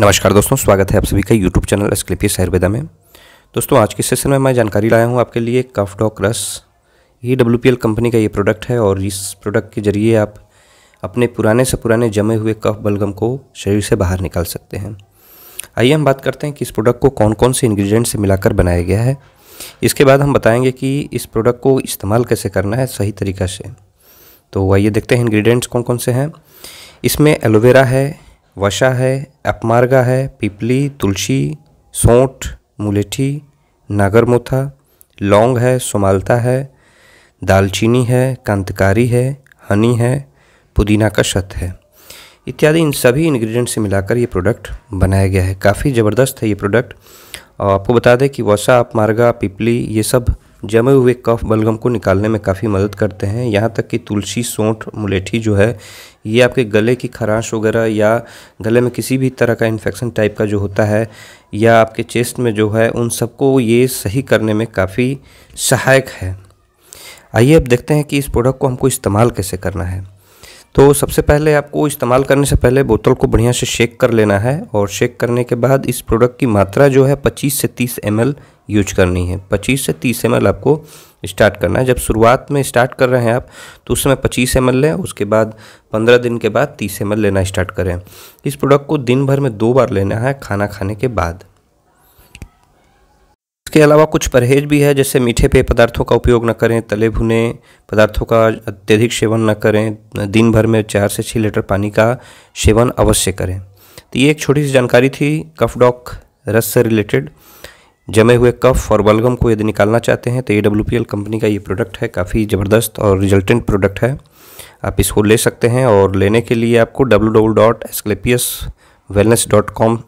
नमस्कार दोस्तों स्वागत है आप सभी का यूट्यूब चैनल एस्क्लिपियस सहरवेदा में दोस्तों आज के सेशन में मैं जानकारी लाया हूँ आपके लिए कफ डॉक रस ये डब्ल्यू कंपनी का ये प्रोडक्ट है और इस प्रोडक्ट के ज़रिए आप अपने पुराने से पुराने जमे हुए कफ बलगम को शरीर से बाहर निकाल सकते हैं आइए हम बात करते हैं कि इस प्रोडक्ट को कौन कौन से इन्ग्रीडियंट से मिलाकर बनाया गया है इसके बाद हम बताएंगे कि इस प्रोडक्ट को इस्तेमाल कैसे करना है सही तरीक़ा से तो आइए देखते हैं इन्ग्रीडियंट्स कौन कौन से हैं इसमें एलोवेरा है वशा है अपमार्गा है पिपली तुलसी सोंठ मुलेठी नागरमोथा लौंग है सुमालता है दालचीनी है कांतकारी है हनी है पुदीना का शत है इत्यादि इन सभी इंग्रेडिएंट से मिलाकर ये प्रोडक्ट बनाया गया है काफ़ी ज़बरदस्त है ये प्रोडक्ट और आपको बता दें कि वसा अपमार्गा पिपली ये सब जमे हुए कफ बलगम को निकालने में काफ़ी मदद करते हैं यहाँ तक कि तुलसी सोंठ मुलेठी जो है ये आपके गले की खराश वगैरह या गले में किसी भी तरह का इन्फेक्शन टाइप का जो होता है या आपके चेस्ट में जो है उन सबको ये सही करने में काफ़ी सहायक है आइए अब देखते हैं कि इस प्रोडक्ट को हमको इस्तेमाल कैसे करना है तो सबसे पहले आपको इस्तेमाल करने से पहले बोतल को बढ़िया से शेक कर लेना है और शेक करने के बाद इस प्रोडक्ट की मात्रा जो है 25 से 30 एम यूज करनी है 25 से 30 एम आपको स्टार्ट करना है जब शुरुआत में स्टार्ट कर रहे हैं आप तो उस समय 25 एम लें उसके बाद 15 दिन के बाद 30 एम लेना स्टार्ट करें इस प्रोडक्ट को दिन भर में दो बार लेना है खाना खाने के बाद इसके अलावा कुछ परहेज भी है जैसे मीठे पेय पदार्थों का उपयोग न करें तले भुने पदार्थों का अत्यधिक सेवन न करें दिन भर में चार से छः लीटर पानी का सेवन अवश्य करें तो ये एक छोटी सी जानकारी थी कफ डॉक रस से रिलेटेड जमे हुए कफ और बलगम को यदि निकालना चाहते हैं तो A W P L company का ये प्रोडक्ट है काफ़ी ज़बरदस्त और रिजल्टेंट प्रोडक्ट है आप इसको ले सकते हैं और लेने के लिए आपको डब्ल्यू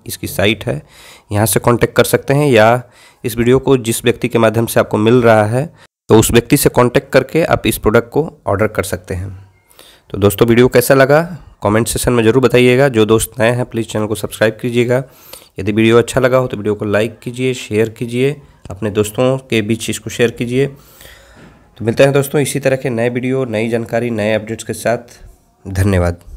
इसकी साइट है यहाँ से कॉन्टेक्ट कर सकते हैं या इस वीडियो को जिस व्यक्ति के माध्यम से आपको मिल रहा है तो उस व्यक्ति से कॉन्टैक्ट करके आप इस प्रोडक्ट को ऑर्डर कर सकते हैं तो दोस्तों वीडियो कैसा लगा कमेंट सेशन में ज़रूर बताइएगा जो दोस्त नए हैं प्लीज़ चैनल को सब्सक्राइब कीजिएगा यदि वीडियो अच्छा लगा हो तो वीडियो को लाइक कीजिए शेयर कीजिए अपने दोस्तों के बीच इसको शेयर कीजिए तो मिलते हैं दोस्तों इसी तरह के नए वीडियो नई जानकारी नए अपडेट्स के साथ धन्यवाद